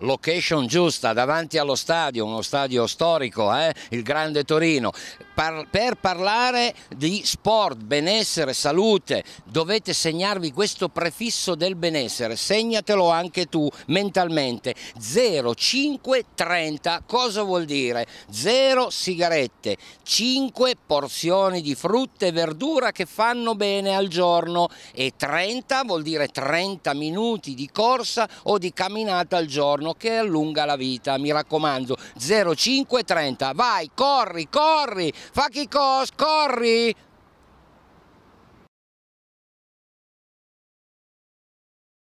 location giusta davanti allo stadio, uno stadio storico, eh? il Grande Torino, Par per parlare di sport, benessere, salute, dovete segnarvi questo prefisso del benessere, segnatelo anche tu mentalmente, 0530, cosa vuol dire? 0 sigarette, 5 porzioni di frutta e verdura che fanno bene al giorno e 30 vuol dire 30 minuti di corsa o di camminata al giorno esterno che allunga la vita, mi raccomando, 0,530, vai, corri, corri, fa chi cos, corri!